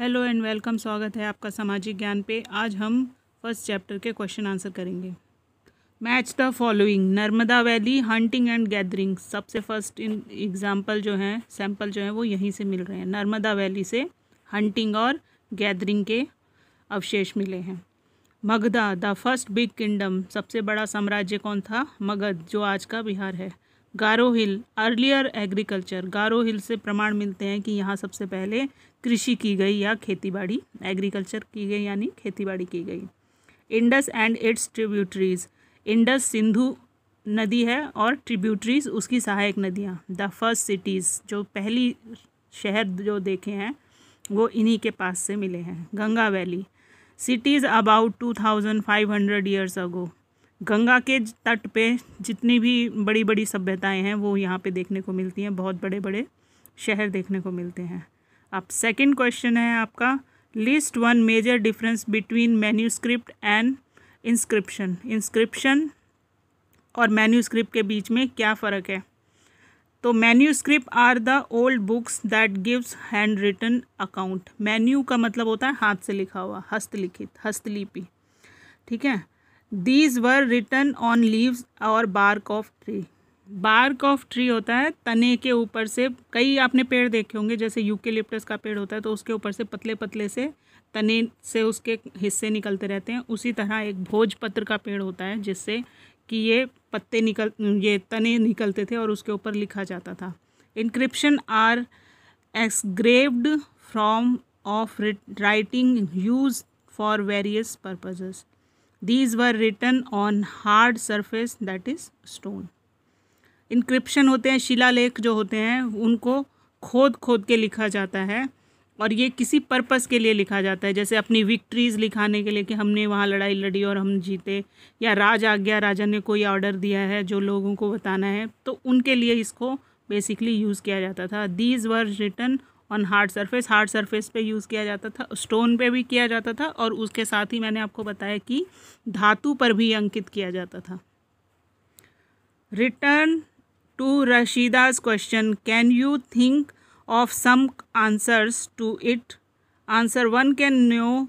Hello and welcome स्वागत है आपका सामाजिक ज्ञान पे आज हम फर्स्ट चैप्टर के क्वेश्चन आंसर करेंगे match the following Narmada valley hunting and gathering सबसे फर्स्ट इन एग्जांपल जो हैं सैंपल जो हैं वो यहीं से मिल रहे हैं नर्मदा वैली से हंटिंग और गैदरिंग के अवशेष मिले हैं Magadha the first big kingdom सबसे बड़ा साम्राज्य कौन था मगध जो आज का बिहार है गारो हिल अर्लियर एग्रीकल्चर गारो हिल से प्रमाण मिलते हैं कि यहाँ सबसे पहले कृषि की गई या खेतीबाड़ी एग्रीकल्चर की गई यानी खेतीबाड़ी की गई Indus and its tributaries Indus Sindhu नदी है और ट्रिब्यूटरीज उसकी सहायक नदियाँ द फर्स्ट सिटीज़ जो पहली शहर जो देखे हैं वो इन्हीं के पास से मिले हैं Ganga valley cities about two thousand five hundred years ago Ganga के तट पे जितनी भी बड़ी बड़ी सभ्यताएं हैं वो यहाँ पे देखने को मिलती हैं बहुत बड़े बड़े शहर देखने को मिलते हैं अब सेकंड क्वेश्चन है आपका list one major difference between manuscript and inscription inscription और मैन्यूस्क्रिप्ट के बीच में क्या फ़र्क है तो manuscript are the old books that gives handwritten account मैन्यू का मतलब होता है हाथ से लिखा हुआ हस्तलिखित हस्तलिपि ठीक है these were written on leaves और bark of tree bark of tree होता है तने के ऊपर से कई आपने पेड़ देखे होंगे जैसे यूकेलिप्टस का पेड़ होता है तो उसके ऊपर से पतले पतले से तने से उसके हिस्से निकलते रहते हैं उसी तरह एक भोजपत्र का पेड़ होता है जिससे कि ये पत्ते निकल ये तने निकलते थे और उसके ऊपर लिखा जाता था inscription are engraved from of writing use for various purposes these were written on hard surface that is stone inscription होते हैं शिलालेख जो होते हैं उनको खोद खोद के लिखा जाता है और ये किसी पर्पस के लिए लिखा जाता है जैसे अपनी विक्ट्रीज़ लिखाने के लिए कि हमने वहाँ लड़ाई लड़ी और हम जीते या राज आज्ञा राजा ने कोई ऑर्डर दिया है जो लोगों को बताना है तो उनके लिए इसको बेसिकली यूज़ किया जाता था these were written on hard surface hard surface पे यूज़ किया जाता था स्टोन पे भी किया जाता था और उसके साथ ही मैंने आपको बताया कि धातु पर भी अंकित किया जाता था return to Rashida's question can you think of some answers to it answer one can know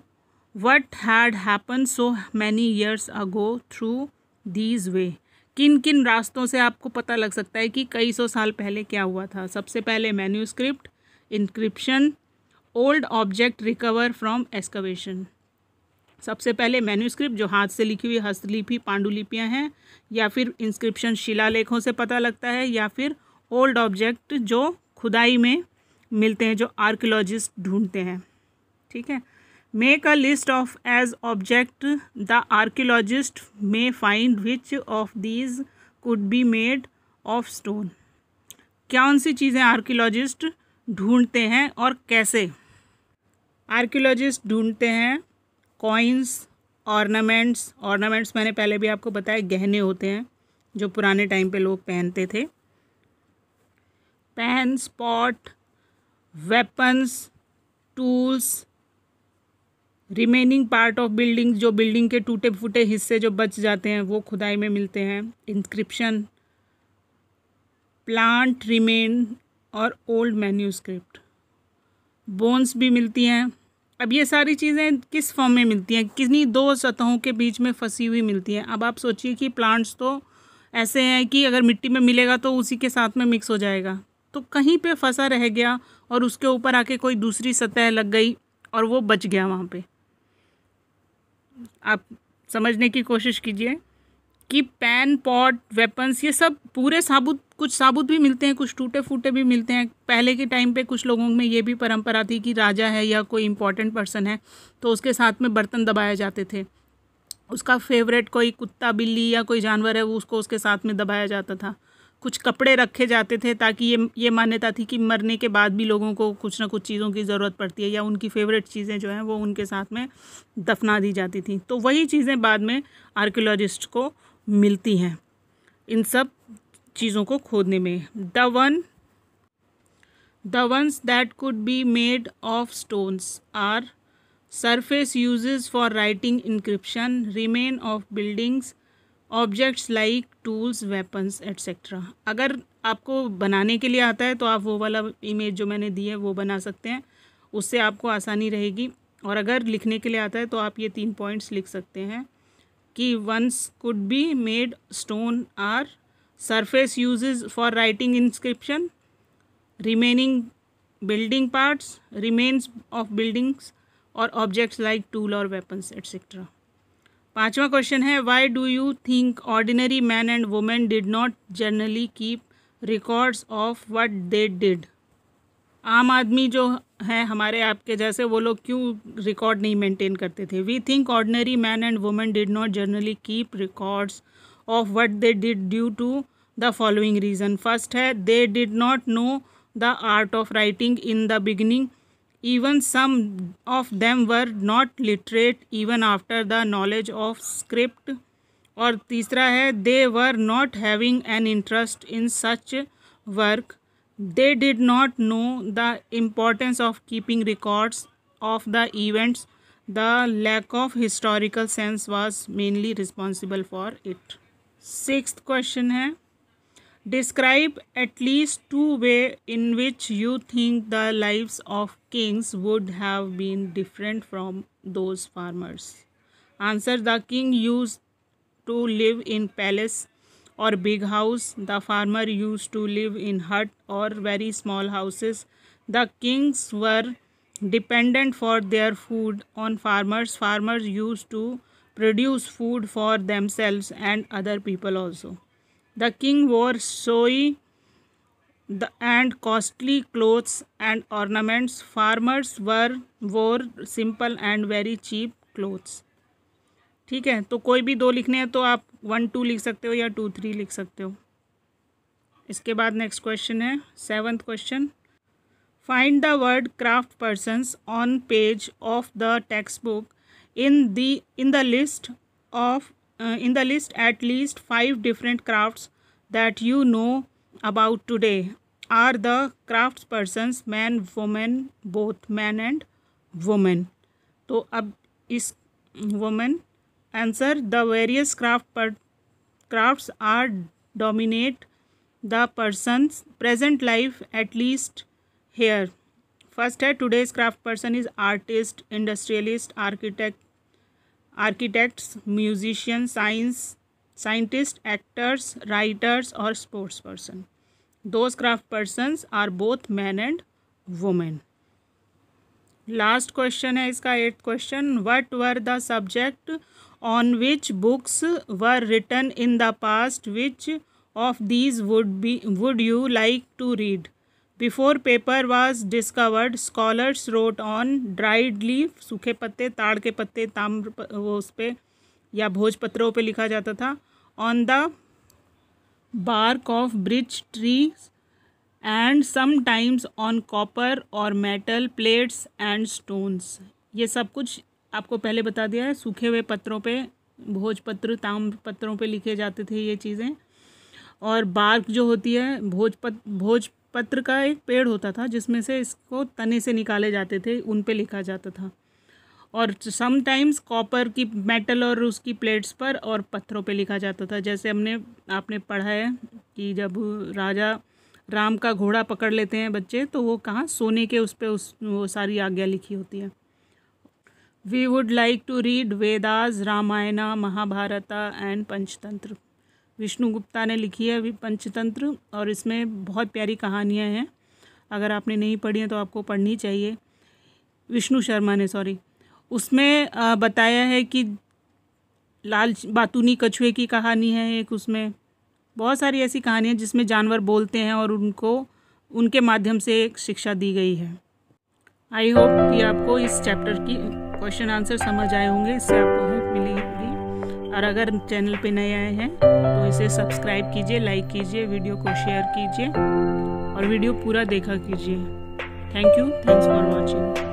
what had happen so many years ago through these way किन किन रास्तों से आपको पता लग सकता है कि कई सौ साल पहले क्या हुआ था सबसे पहले manuscript inscription old object recover from excavation सबसे पहले मैन्यूस्क्रिप्ट जो हाथ से लिखी हुई हस्तलिपि पांडुलिपियाँ हैं या फिर इंस्क्रिप्शन शिलालेखों से पता लगता है या फिर ओल्ड ऑब्जेक्ट जो खुदाई में मिलते हैं जो आर्कियोलॉजिस्ट ढूंढते हैं ठीक है make a list of age object the archaeologist may find which of these could be made of stone क्या कौन सी चीज़ें आर्कियोलॉजिस्ट ढूंढते हैं और कैसे आर्कियोलॉजिस्ट ढूंढते हैं कॉइन्स ऑर्नामेंट्स ऑर्नामेंट्स मैंने पहले भी आपको बताया गहने होते हैं जो पुराने टाइम पे लोग पहनते थे pen spot weapons tools remaining part of building जो बिल्डिंग के टूटे फूटे हिस्से जो बच जाते हैं वो खुदाई में मिलते हैं इंस्क्रिप्शन प्लांट रिमेन और ओल्ड मैन्यूस्क्रिप्ट बोन्स भी मिलती हैं अब ये सारी चीज़ें किस फॉर्म में मिलती हैं कितनी दो सतहों के बीच में फंसी हुई मिलती हैं अब आप सोचिए कि प्लांट्स तो ऐसे हैं कि अगर मिट्टी में मिलेगा तो उसी के साथ में मिक्स हो जाएगा तो कहीं पे फंसा रह गया और उसके ऊपर आके कोई दूसरी सतह लग गई और वो बच गया वहाँ पे आप समझने की कोशिश कीजिए कि पैन पॉट वेपन्स ये सब पूरे साबुत कुछ साबुत भी मिलते हैं कुछ टूटे फूटे भी मिलते हैं पहले के टाइम पे कुछ लोगों में ये भी परंपरा थी कि राजा है या कोई इम्पॉर्टेंट पर्सन है तो उसके साथ में बर्तन दबाए जाते थे उसका फेवरेट कोई कुत्ता बिल्ली या कोई जानवर है वो उसको उसके साथ में दबाया जाता था कुछ कपड़े रखे जाते थे ताकि ये ये मान्यता थी कि मरने के बाद भी लोगों को कुछ ना कुछ चीज़ों की ज़रूरत पड़ती है या उनकी फेवरेट चीज़ें जो हैं वो उनके साथ में दफना दी जाती थी तो वही चीज़ें बाद में आर्कियोलॉजिस्ट को मिलती हैं इन सब चीज़ों को खोदने में the one the ones that could be made of stones are surface use for writing inscription remain of buildings objects like tools weapons etcetera अगर आपको बनाने के लिए आता है तो आप वो वाला इमेज जो मैंने दी है वो बना सकते हैं उससे आपको आसानी रहेगी और अगर लिखने के लिए आता है तो आप ये तीन पॉइंट्स लिख सकते हैं कि ones could be made stone are surface uses for writing inscription remaining building parts remains of buildings और ऑब्जेक्ट्स लाइक टूल और वेपन्स एट्सेट्रा पाँचवा क्वेश्चन है why do you think ordinary man and women did not generally keep records of what they did आम आदमी जो है हमारे आपके जैसे वो लोग क्यों रिकॉर्ड नहीं मेंटेन करते थे we think ordinary man and women did not generally keep records of what they did due to the following reason first है they did not know the art of writing in the beginning even some of them were not literate even after the knowledge of script और तीसरा है they were not having an interest in such work they did not know the importance of keeping records of the events the lack of historical sense was mainly responsible for it six question है describe at least two way in which you think the lives of kings would have been different from those farmers answer the king used to live in palace or big house the farmer used to live in hut or very small houses the kings were dependent for their food on farmers farmers used to produce food for themselves and other people also. The king wore soy the, and costly clothes and ornaments. Farmers were wore simple and very cheap clothes. ठीक है तो कोई भी दो लिखने हैं तो आप वन टू लिख सकते हो या टू थ्री लिख सकते हो इसके बाद नेक्स्ट क्वेश्चन है seventh question find the word craft persons on page of the textbook in the in the list of uh, in the list at least five different crafts that you know about today are the craftspersons man woman both man and woman so ab is woman answer the various craft per, crafts are dominate the persons present life at least here first today's craft person is artist industrialist architect architects musician science scientist actors writers और sports person those craft persons are both man and women last question है इसका eighth question what were the subject on which books were written in the past which of these would be would you like to read before paper was discovered scholars wrote on dried leaf सूखे पत्ते ताड़ के पत्ते ताम्र वो उस पर या भोजपत्रों पे लिखा जाता था on the bark of birch tree and sometimes on copper और मेटल प्लेट्स एंड स्टोन्स ये सब कुछ आपको पहले बता दिया है सूखे हुए पत्रों पे भोजपत्र ताम्र पत्रों पे लिखे जाते थे ये चीज़ें और बार्क जो होती है भोज पत भोज पत्र का एक पेड़ होता था जिसमें से इसको तने से निकाले जाते थे उन पे लिखा जाता था और समटाइम्स कॉपर की मेटल और उसकी प्लेट्स पर और पत्थरों पे लिखा जाता था जैसे हमने आपने पढ़ा है कि जब राजा राम का घोड़ा पकड़ लेते हैं बच्चे तो वो कहाँ सोने के उस पर उस वो सारी आज्ञा लिखी होती है we would like to read Vedas Ramayana Mahabharata and Panchatantra Vishnu Gupta ने लिखी है अभी पंचतंत्र और इसमें बहुत प्यारी कहानियाँ हैं अगर आपने नहीं पढ़ी है तो आपको पढ़नी चाहिए विष्णु शर्मा ने सॉरी उसमें बताया है कि लाल बातूनी कछुए की कहानी है एक उसमें बहुत सारी ऐसी कहानियाँ जिसमें जानवर बोलते हैं और उनको उनके माध्यम से एक शिक्षा दी गई है आई होप कि आपको इस चैप्टर की क्वेश्चन आंसर समझ आए होंगे इससे आपको हेल्प मिली और अगर चैनल पे नए आए हैं तो इसे सब्सक्राइब कीजिए लाइक कीजिए वीडियो को शेयर कीजिए और वीडियो पूरा देखा कीजिए thank you thanks for watching